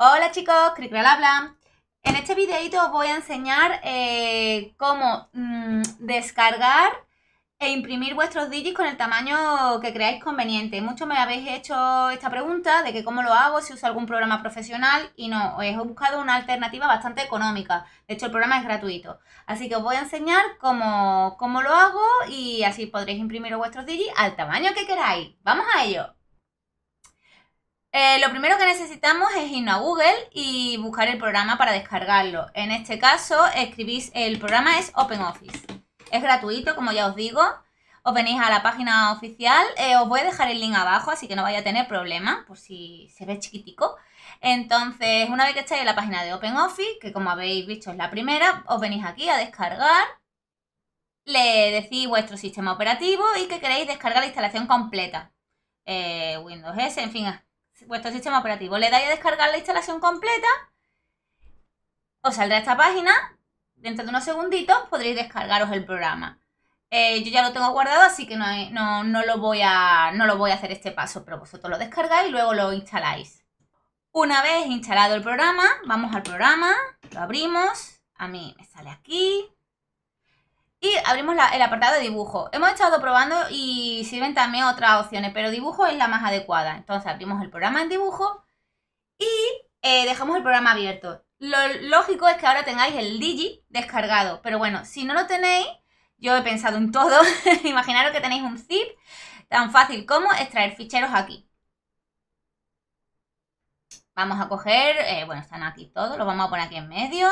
Hola chicos, Cricral habla. En este videito os voy a enseñar eh, cómo mm, descargar e imprimir vuestros digis con el tamaño que creáis conveniente. Muchos me habéis hecho esta pregunta de que cómo lo hago, si uso algún programa profesional y no, os he buscado una alternativa bastante económica. De hecho, el programa es gratuito. Así que os voy a enseñar cómo, lo hago y así podréis imprimir vuestros digis al tamaño que queráis. ¡Vamos a ello! Eh, lo primero que necesitamos es irnos a Google y buscar el programa para descargarlo. En este caso, escribís, el programa es OpenOffice. Es gratuito, como ya os digo. Os venís a la página oficial. Eh, os voy a dejar el link abajo, así que no vaya a tener problema, por si se ve chiquitico. Entonces, una vez que estáis en la página de OpenOffice, que como habéis visto es la primera, os venís aquí a descargar. Le decís vuestro sistema operativo y que queréis descargar la instalación completa. Eh, Windows S, en fin, vuestro sistema operativo. Le dais a descargar la instalación completa, os saldrá esta página. Dentro de unos segunditos podréis descargaros el programa. Eh, yo ya lo tengo guardado, así que no, lo voy a, no lo voy a hacer este paso, pero vosotros lo descargáis y luego lo instaláis. Una vez instalado el programa, vamos al programa, lo abrimos. A mí me sale aquí, abrimos el apartado de dibujo. Hemos estado probando y sirven también otras opciones, pero dibujo es la más adecuada. Entonces abrimos el programa en dibujo y eh, dejamos el programa abierto. Lo lógico es que ahora tengáis el Digi descargado, pero bueno, si no lo tenéis, yo he pensado en todo. Imaginaros que tenéis un zip tan fácil como extraer ficheros aquí. Vamos a coger, eh, bueno, están aquí todos, los vamos a poner aquí en medio.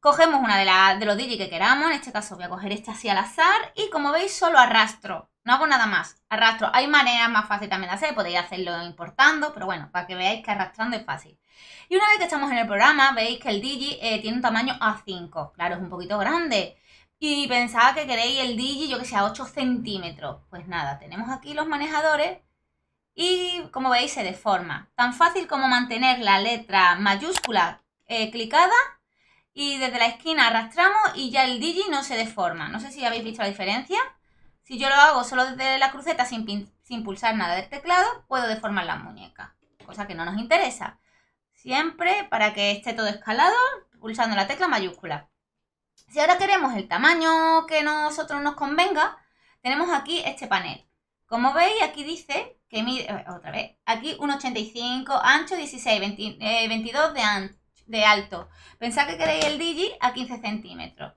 Cogemos una de, los DJ que queramos, en este caso voy a coger esta así al azar y como veis solo arrastro, no hago nada más, arrastro. Hay maneras más fáciles también de hacer, podéis hacerlo importando, pero bueno, para que veáis que arrastrando es fácil. Y una vez que estamos en el programa, veis que el DJ eh, tiene un tamaño A5, claro, es un poquito grande. Y pensaba que queréis el DJ, yo que sé, 8 centímetros. Pues nada, tenemos aquí los manejadores y como veis se deforma. Tan fácil como mantener la letra mayúscula eh, clicada y desde la esquina arrastramos y ya el digi no se deforma. No sé si habéis visto la diferencia. Si yo lo hago solo desde la cruceta sin, pulsar nada del teclado, puedo deformar las muñecas, cosa que no nos interesa. Siempre para que esté todo escalado, pulsando la tecla mayúscula. Si ahora queremos el tamaño que nosotros nos convenga, tenemos aquí este panel. Como veis, aquí dice que mide, eh, otra vez, aquí 1,85 ancho, 16, 22 eh, de, ancho de alto. Pensad que queréis el digi a 15 centímetros.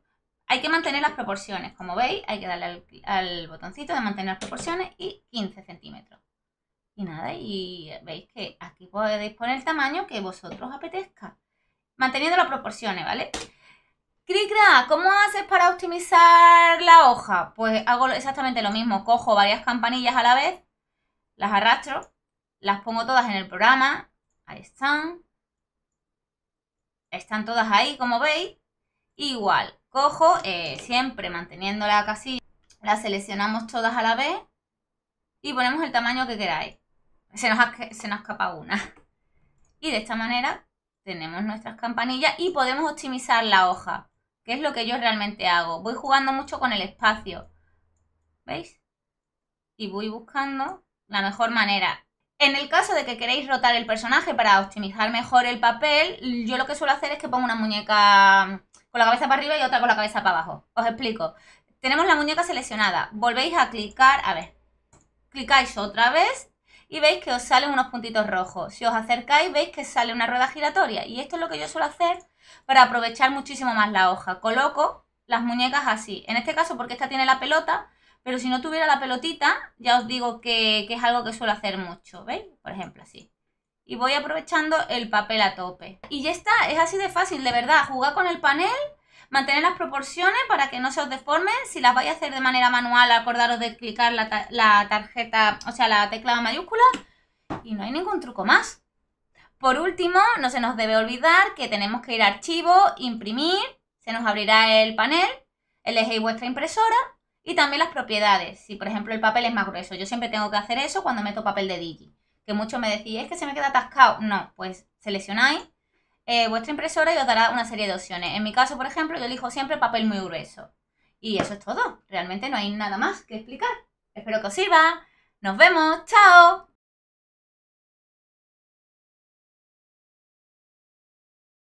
Hay que mantener las proporciones, como veis, hay que darle al, botoncito de mantener proporciones y 15 centímetros. Y nada, y veis que aquí podéis poner el tamaño que vosotros apetezca, manteniendo las proporciones, ¿vale? Cricra, ¿cómo haces para optimizar la hoja? Pues hago exactamente lo mismo, cojo varias campanillas a la vez, las arrastro, las pongo todas en el programa, ahí están, están todas ahí, como veis. Igual, cojo, eh, siempre manteniendo la casilla, la seleccionamos todas a la vez y ponemos el tamaño que queráis. Se nos, se nos escapa una. Y de esta manera tenemos nuestras campanillas y podemos optimizar la hoja, que es lo que yo realmente hago. Voy jugando mucho con el espacio. ¿Veis? Y voy buscando la mejor manera. En el caso de que queréis rotar el personaje para optimizar mejor el papel, yo lo que suelo hacer es que pongo una muñeca con la cabeza para arriba y otra con la cabeza para abajo. Os explico. Tenemos la muñeca seleccionada. Volvéis a clicar, a ver, clicáis otra vez y veis que os salen unos puntitos rojos. Si os acercáis veis que sale una rueda giratoria y esto es lo que yo suelo hacer para aprovechar muchísimo más la hoja. Coloco las muñecas así. En este caso porque esta tiene la pelota, pero si no tuviera la pelotita, ya os digo que, que es algo que suelo hacer mucho, ¿veis? Por ejemplo, así y voy aprovechando el papel a tope. Y ya está, es así de fácil, de verdad, jugar con el panel, mantener las proporciones para que no se os deformen, si las vais a hacer de manera manual, acordaros de clicar la, la tarjeta, o sea, la tecla mayúscula, y no hay ningún truco más. Por último, no se nos debe olvidar que tenemos que ir a archivo, imprimir, se nos abrirá el panel, elegéis vuestra impresora y también las propiedades, si por ejemplo el papel es más grueso. Yo siempre tengo que hacer eso cuando meto papel de digi. Que muchos me decís, es que se me queda atascado. No, pues seleccionáis eh, vuestra impresora y os dará una serie de opciones. En mi caso, por ejemplo, yo elijo siempre papel muy grueso. Y eso es todo. Realmente no hay nada más que explicar. Espero que os sirva. Nos vemos. Chao.